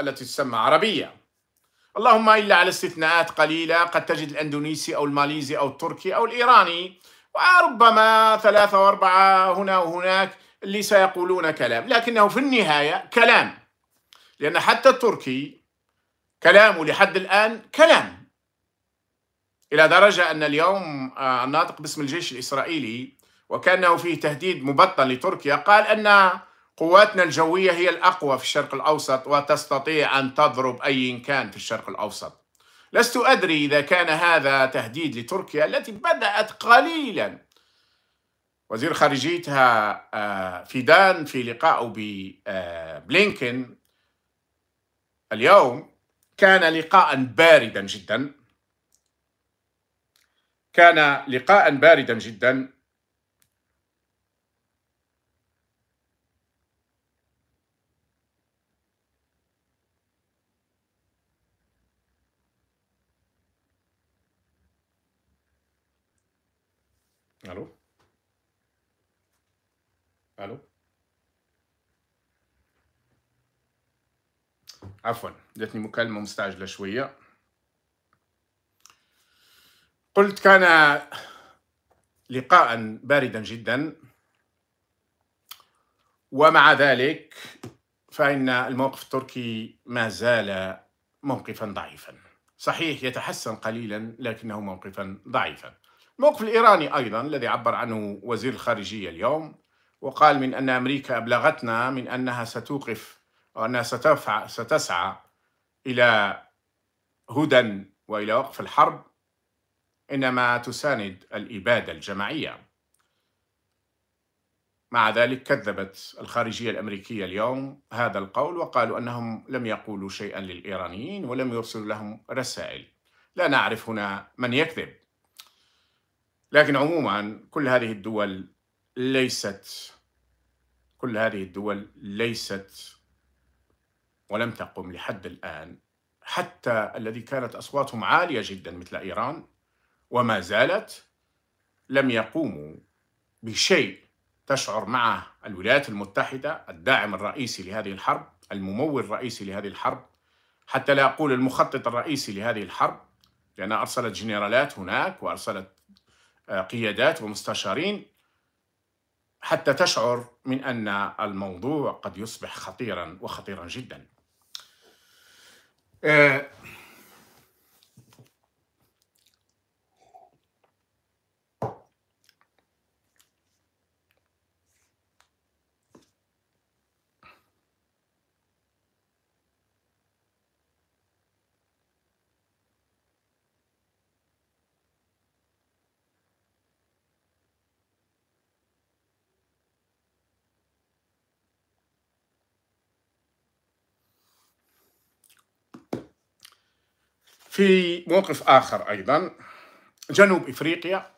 التي تسمى عربية اللهم إلا على استثناءات قليلة قد تجد الأندونيسي أو الماليزي أو التركي أو الإيراني وربما ثلاثة وأربعة هنا وهناك اللي سيقولون كلام لكنه في النهاية كلام لأن حتى التركي كلامه لحد الآن كلام إلى درجة أن اليوم آه، الناطق باسم الجيش الإسرائيلي وكانه فيه تهديد مبطن لتركيا قال أن قواتنا الجوية هي الأقوى في الشرق الأوسط وتستطيع أن تضرب أي كان في الشرق الأوسط لست أدري إذا كان هذا تهديد لتركيا التي بدأت قليلا وزير خارجيتها آه، فيدان في لقائه ببلينكن آه، اليوم كان لقاء باردا جدا كان لقاء باردا جدا عفوا جاتني مكالمة مستعجلة شوية قلت كان لقاء باردا جدا ومع ذلك فإن الموقف التركي ما زال موقفا ضعيفا صحيح يتحسن قليلا لكنه موقفا ضعيفا الموقف الإيراني أيضا الذي عبر عنه وزير الخارجية اليوم وقال من أن أمريكا أبلغتنا من أنها ستوقف وأنها ستفع ستسعى إلى هدى وإلى وقف الحرب إنما تساند الإبادة الجماعية مع ذلك كذبت الخارجية الأمريكية اليوم هذا القول وقالوا أنهم لم يقولوا شيئا للإيرانيين ولم يرسلوا لهم رسائل لا نعرف هنا من يكذب لكن عموما كل هذه الدول ليست كل هذه الدول ليست ولم تقم لحد الآن حتى الذي كانت أصواتهم عالية جدا مثل إيران وما زالت لم يقوموا بشيء تشعر معه الولايات المتحدة الداعم الرئيسي لهذه الحرب الممول الرئيسي لهذه الحرب حتى لا أقول المخطط الرئيسي لهذه الحرب لأنها أرسلت جنرالات هناك وأرسلت آه، قيادات ومستشارين حتى تشعر من أن الموضوع قد يصبح خطيرا وخطيرا جدا えー في موقف آخر أيضا جنوب إفريقيا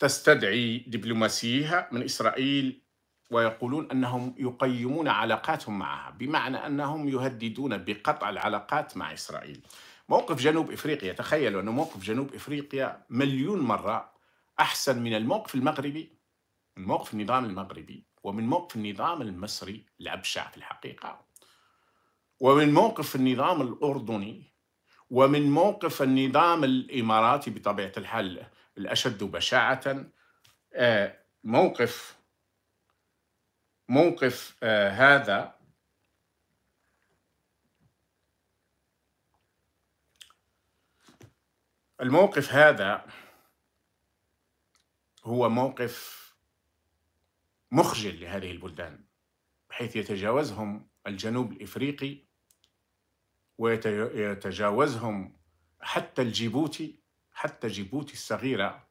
تستدعي دبلوماسيها من إسرائيل ويقولون أنهم يقيمون علاقاتهم معها بمعنى أنهم يهددون بقطع العلاقات مع إسرائيل موقف جنوب إفريقيا تخيلوا أن موقف جنوب إفريقيا مليون مرة أحسن من الموقف المغربي من موقف النظام المغربي ومن موقف النظام المصري الأبشع في الحقيقة ومن موقف النظام الأردني ومن موقف النظام الإماراتي بطبيعة الحال الأشد بشاعة آه، موقف موقف آه، هذا الموقف هذا هو موقف مخجل لهذه البلدان بحيث يتجاوزهم الجنوب الافريقي ويتجاوزهم حتى الجيبوتي حتى جيبوتي الصغيرة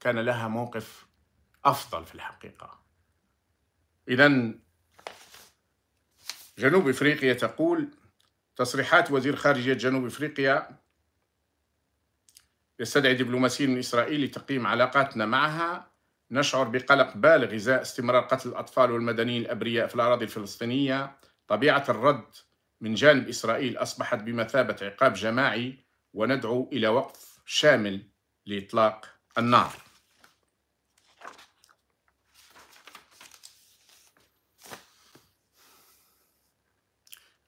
كان لها موقف أفضل في الحقيقة إذا جنوب إفريقيا تقول تصريحات وزير خارجية جنوب إفريقيا يستدعي دبلوماسيين إسرائيل لتقييم علاقاتنا معها نشعر بقلق بالغ إزاء استمرار قتل الأطفال والمدنيين الأبرياء في الأراضي الفلسطينية طبيعة الرد من جانب إسرائيل أصبحت بمثابة عقاب جماعي وندعو إلى وقف شامل لإطلاق النار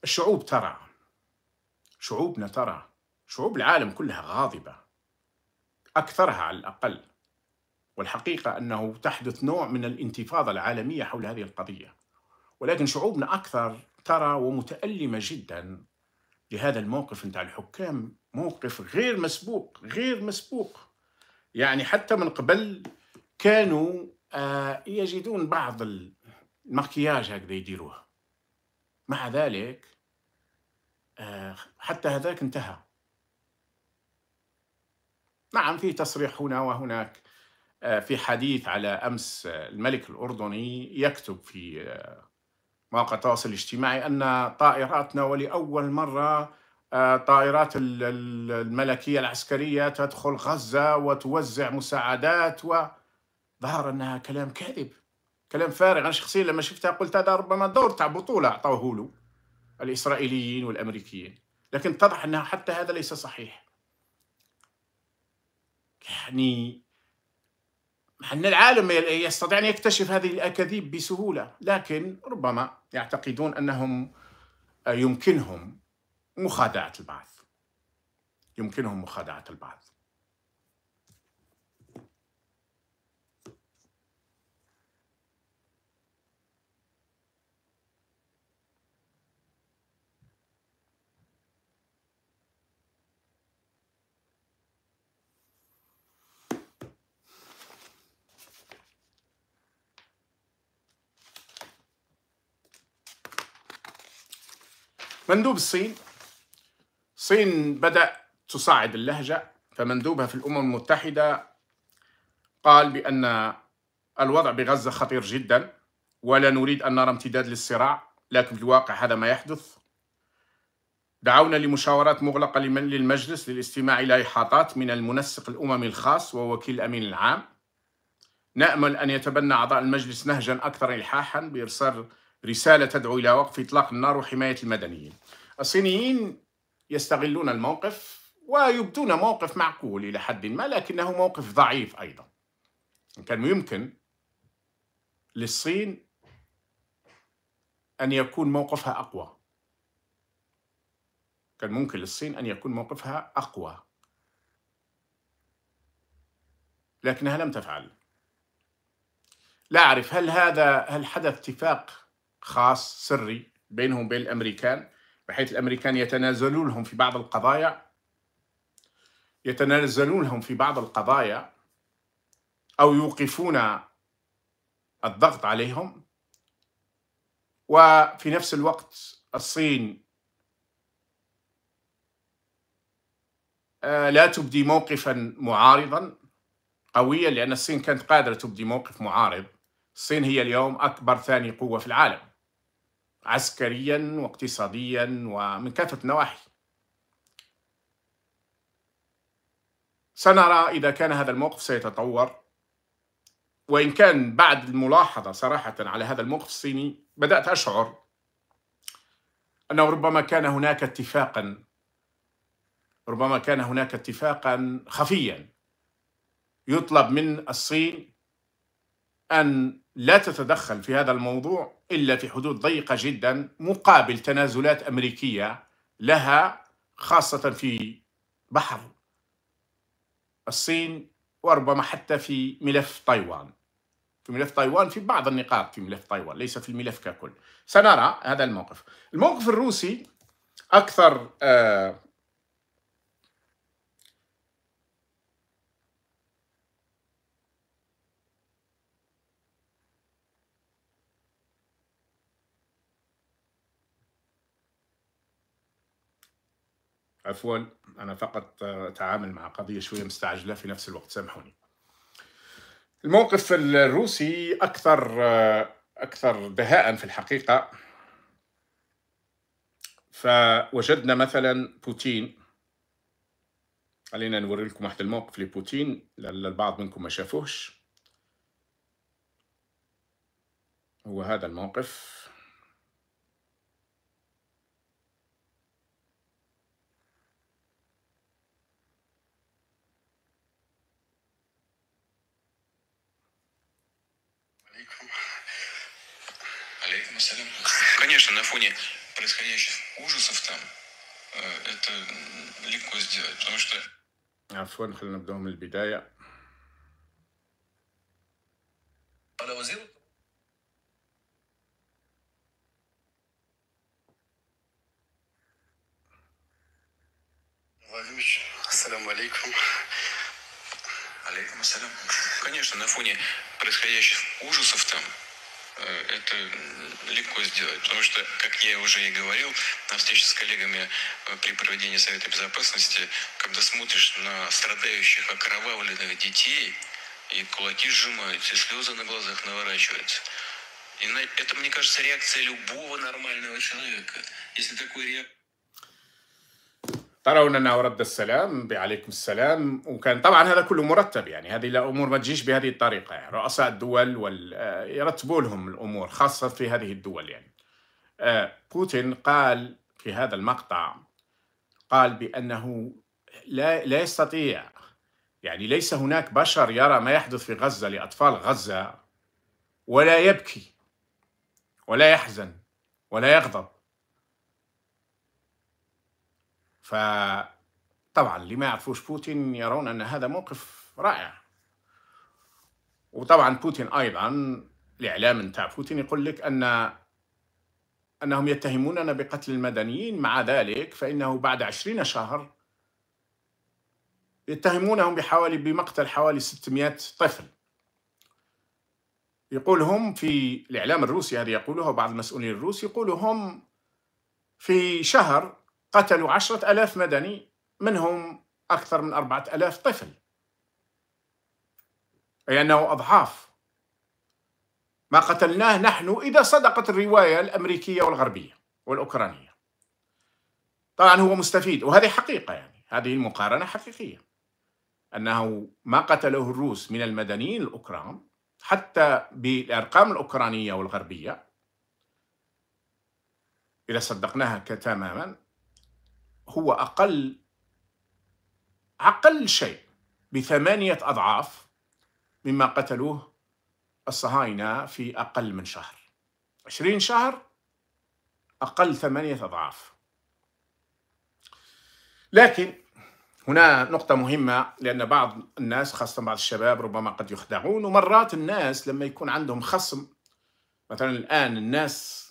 الشعوب ترى شعوبنا ترى شعوب العالم كلها غاضبة أكثرها على الأقل والحقيقة أنه تحدث نوع من الانتفاضة العالمية حول هذه القضية ولكن شعوبنا أكثر ترى ومتألمة جدا لهذا الموقف نتاع الحكام موقف غير مسبوق غير مسبوق يعني حتى من قبل كانوا آه يجدون بعض المكياج هكذا يديروها مع ذلك آه حتى هذاك انتهى نعم في تصريح هنا وهناك آه، في حديث على أمس الملك الأردني يكتب في آه، مواقع التواصل الاجتماعي أن طائراتنا ولأول مرة آه، طائرات الملكية العسكرية تدخل غزة وتوزع مساعدات وظهر أنها كلام كاذب كلام فارغ أنا شخصيا لما شفتها قلت هذا ربما دور تاع بطولة أعطوه له الإسرائيليين والأمريكيين لكن اتضح أنها حتى هذا ليس صحيح يعني أن العالم يستطيع أن يكتشف هذه الأكاذيب بسهولة لكن ربما يعتقدون أنهم يمكنهم مخادعة البعض يمكنهم مخادعة البعض مندوب الصين الصين بدأ تصاعد اللهجة فمندوبها في الأمم المتحدة قال بأن الوضع بغزة خطير جدا ولا نريد أن نرى امتداد للصراع لكن في الواقع هذا ما يحدث دعونا لمشاورات مغلقة للمجلس للاستماع إلى إحاطات من المنسق الأممي الخاص ووكيل الأمين العام نأمل أن يتبنى أعضاء المجلس نهجا أكثر إلحاحا بإرسال رسالة تدعو إلى وقف إطلاق النار وحماية المدنيين الصينيين يستغلون الموقف ويبدون موقف معقول إلى حد ما لكنه موقف ضعيف أيضا كان يمكن للصين أن يكون موقفها أقوى كان ممكن للصين أن يكون موقفها أقوى لكنها لم تفعل لا أعرف هل هذا هل حدث اتفاق خاص سري بينهم وبين الامريكان بحيث الامريكان يتنازلون لهم في بعض القضايا يتنازلون لهم في بعض القضايا او يوقفون الضغط عليهم وفي نفس الوقت الصين آه، لا تبدي موقفا معارضا قويا لان الصين كانت قادره تبدي موقف معارض الصين هي اليوم اكبر ثاني قوه في العالم عسكريا واقتصاديا ومن كافة النواحي سنرى إذا كان هذا الموقف سيتطور وإن كان بعد الملاحظة صراحة على هذا الموقف الصيني بدأت أشعر أنه ربما كان هناك اتفاقا ربما كان هناك اتفاقا خفيا يطلب من الصين أن لا تتدخل في هذا الموضوع إلا في حدود ضيقة جدا مقابل تنازلات أمريكية لها خاصة في بحر الصين وربما حتى في ملف تايوان في ملف تايوان في بعض النقاط في ملف تايوان ليس في الملف ككل سنرى هذا الموقف الموقف الروسي أكثر آه، عفوا أنا فقط آه، أتعامل مع قضية شوية مستعجلة في نفس الوقت سامحوني الموقف الروسي أكثر آه، أكثر دهاء في الحقيقة فوجدنا مثلا بوتين خلينا نوري لكم واحد الموقف لبوتين لعل البعض منكم ما شافوهش هو هذا الموقف Конечно, на фоне происходящих ужасов там э, это легко сделать, потому что... عفوا خلينا نبدأ من البداية قال وزير Владимирович, ассаламу алейкум. Алейкум ассалям. Конечно, на фоне происходящих ужасов там, Э, это легко сделать, потому что, как я уже и говорил на встрече с коллегами э, при проведении Совета Безопасности, когда смотришь на страдающих, окровавленных детей, и кулаки сжимаются, и слезы на глазах наворачиваются. И на... это, мне кажется, реакция любого нормального человека. Если такой реакция انه رد السلام عليكم السلام وكان طبعا هذا كله مرتب يعني هذه الامور ما تجيش بهذه الطريقه يعني رؤساء الدول وال... آه، يرتبوا لهم الامور خاصه في هذه الدول يعني آه، بوتين قال في هذا المقطع قال بانه لا لا يستطيع يعني ليس هناك بشر يرى ما يحدث في غزه لاطفال غزه ولا يبكي ولا يحزن ولا يغضب فطبعا اللي ما يعرفوش بوتين يرون أن هذا موقف رائع وطبعا بوتين أيضا الإعلام نتاع بوتين يقول لك أن أنهم يتهموننا بقتل المدنيين مع ذلك فإنه بعد عشرين شهر يتهمونهم بحوالي بمقتل حوالي 600 طفل يقول هم في الإعلام الروسي هذا يقولها بعض المسؤولين الروس يقولوا هم في شهر قتلوا عشرة ألاف مدني منهم أكثر من أربعة ألاف طفل أي أنه أضعاف ما قتلناه نحن إذا صدقت الرواية الأمريكية والغربية والأوكرانية طبعا هو مستفيد وهذه حقيقة يعني هذه المقارنة حقيقية أنه ما قتله الروس من المدنيين الأوكران حتى بالأرقام الأوكرانية والغربية إذا صدقناها تماما هو أقل أقل شيء بثمانية أضعاف مما قتلوه الصهاينة في أقل من شهر عشرين شهر أقل ثمانية أضعاف لكن هنا نقطة مهمة لأن بعض الناس خاصة بعض الشباب ربما قد يخدعون ومرات الناس لما يكون عندهم خصم مثلا الآن الناس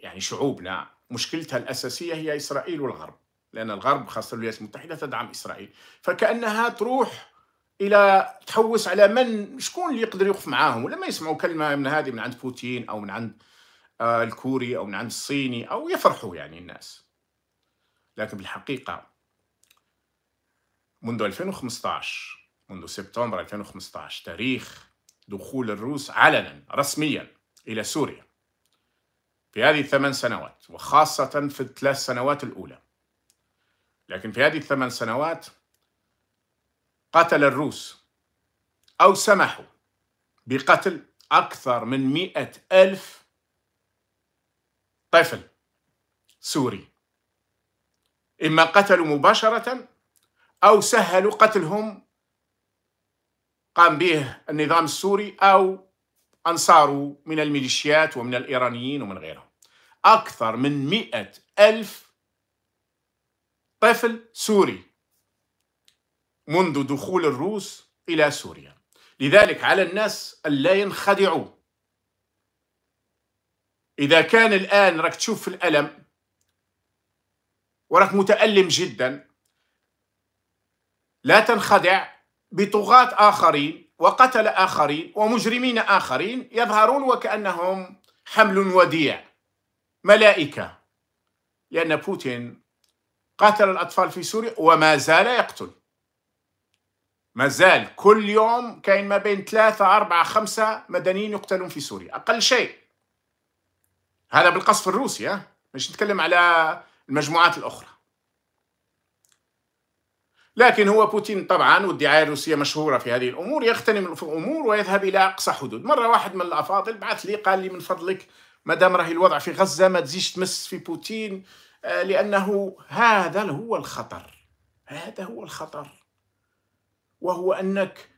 يعني شعوبنا مشكلتها الأساسية هي إسرائيل والغرب لأن الغرب خاصة الولايات المتحدة تدعم إسرائيل فكأنها تروح إلى تحوس على من شكون اللي يقدر يوقف معاهم ولما يسمعوا كلمة من هذه من عند بوتين أو من عند آه، الكوري أو من عند الصيني أو يفرحوا يعني الناس لكن بالحقيقة منذ 2015 منذ سبتمبر 2015 تاريخ دخول الروس علنا رسميا إلى سوريا في هذه الثمان سنوات وخاصة في الثلاث سنوات الأولى لكن في هذه الثمان سنوات قتل الروس أو سمحوا بقتل أكثر من مئة ألف طفل سوري إما قتلوا مباشرة أو سهلوا قتلهم قام به النظام السوري أو أنصاره من الميليشيات ومن الإيرانيين ومن غيرهم أكثر من مئة ألف طفل سوري منذ دخول الروس إلى سوريا لذلك على الناس ألا ينخدعوا إذا كان الآن راك تشوف في الألم وراك متألم جدا لا تنخدع بطغاة آخرين وقتل آخرين ومجرمين آخرين يظهرون وكأنهم حمل وديع ملائكة لأن بوتين قاتل الأطفال في سوريا وما زال يقتل ما زال كل يوم كاين ما بين ثلاثة أربعة خمسة مدنيين يقتلون في سوريا أقل شيء هذا بالقصف الروسي ها مش نتكلم على المجموعات الأخرى لكن هو بوتين طبعا والدعاية الروسية مشهورة في هذه الأمور يغتنم الأمور ويذهب إلى أقصى حدود مرة واحد من الأفاضل بعث لي قال لي من فضلك ما دام راهي الوضع في غزة ما تزيش تمس في بوتين آه، لأنه هذا هو الخطر هذا هو الخطر وهو أنك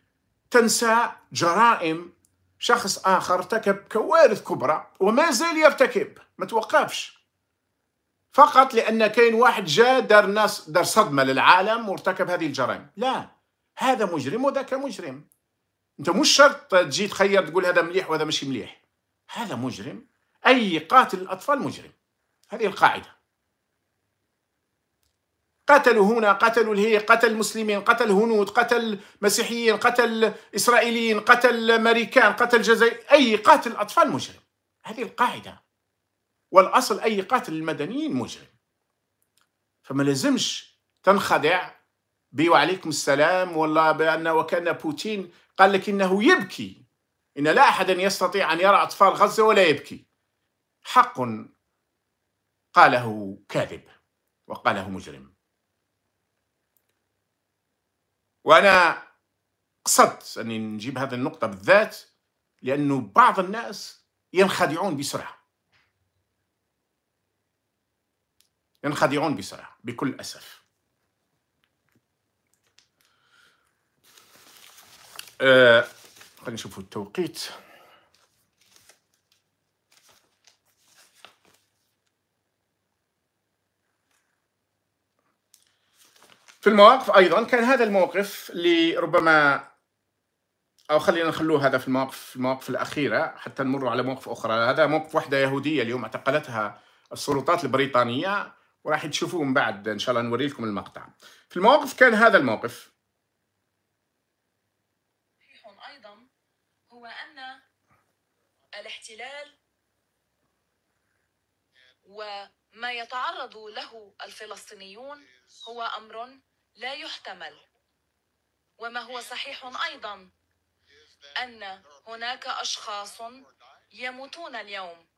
تنسى جرائم شخص آخر ارتكب كوارث كبرى وما زال يرتكب ما توقفش فقط لأن كاين واحد جاء دار ناس دار صدمة للعالم وارتكب هذه الجرائم لا هذا مجرم وذاك مجرم انت مش شرط تجي تخير تقول هذا مليح وهذا مش مليح هذا مجرم اي قاتل الاطفال مجرم هذه القاعده قتلوا هنا قتلوا الهي قتل مسلمين قتل هنود قتل مسيحيين قتل إسرائيليين قتل أمريكان قتل جزائر أي قاتل أطفال مجرم هذه القاعدة والأصل أي قاتل المدنيين مجرم فما لازمش تنخدع بي وعليكم السلام والله بأن وكان بوتين قال لك إنه يبكي إن لا أحد يستطيع أن يرى أطفال غزة ولا يبكي حق قاله كاذب وقاله مجرم وانا قصدت اني نجيب هذه النقطه بالذات لانه بعض الناس ينخدعون بسرعه ينخدعون بسرعه بكل اسف أه خلينا نشوف التوقيت في المواقف ايضا كان هذا الموقف اللي ربما او خلينا نخلوه هذا في المواقف المواقف الاخيره حتى نمر على مواقف اخرى هذا موقف وحده يهوديه اليوم اعتقلتها السلطات البريطانيه وراح تشوفوه من بعد ان شاء الله نوري لكم المقطع في المواقف كان هذا الموقف ايضا هو ان الاحتلال وما يتعرض له الفلسطينيون هو امر لا يحتمل وما هو صحيح ايضا ان هناك اشخاص يموتون اليوم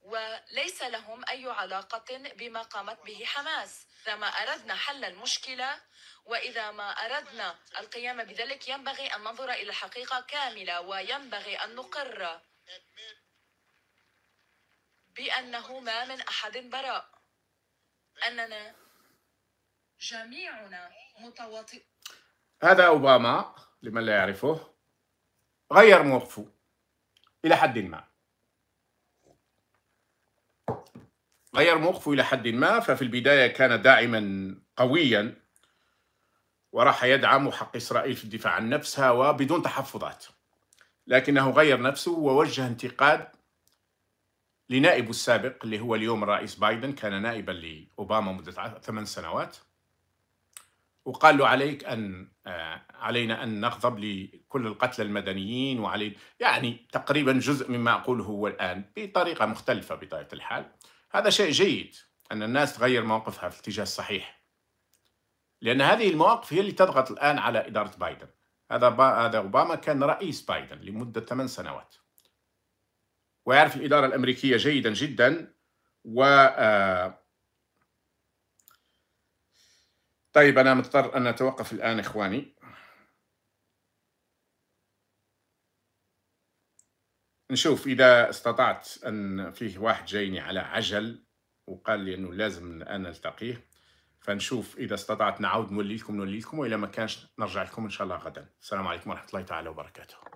وليس لهم اي علاقه بما قامت به حماس اذا ما اردنا حل المشكله واذا ما اردنا القيام بذلك ينبغي ان ننظر الى الحقيقه كامله وينبغي ان نقر بانه ما من احد براء اننا جميعنا متواطئون هذا أوباما لمن لا يعرفه غير موقفه إلى حد ما غير موقفه إلى حد ما ففي البداية كان داعما قويا وراح يدعم حق إسرائيل في الدفاع عن نفسها وبدون تحفظات لكنه غير نفسه ووجه انتقاد لنائبه السابق اللي هو اليوم الرئيس بايدن كان نائبا لأوباما مدة ثمان سنوات وقال له عليك أن آه، علينا أن نغضب لكل القتلى المدنيين وعلي يعني تقريبا جزء مما أقوله هو الآن بطريقة مختلفة بطبيعة الحال هذا شيء جيد أن الناس تغير موقفها في الاتجاه الصحيح لأن هذه المواقف هي اللي تضغط الآن على إدارة بايدن هذا با... هذا أوباما كان رئيس بايدن لمدة 8 سنوات ويعرف الإدارة الأمريكية جيدا جدا و آه طيب أنا مضطر أن أتوقف الآن إخواني نشوف إذا استطعت أن فيه واحد جايني على عجل وقال لي أنه لازم أنا ألتقيه فنشوف إذا استطعت نعاود نولي لكم نولي لكم وإلا ما كانش نرجع لكم إن شاء الله غدا السلام عليكم ورحمة الله تعالى وبركاته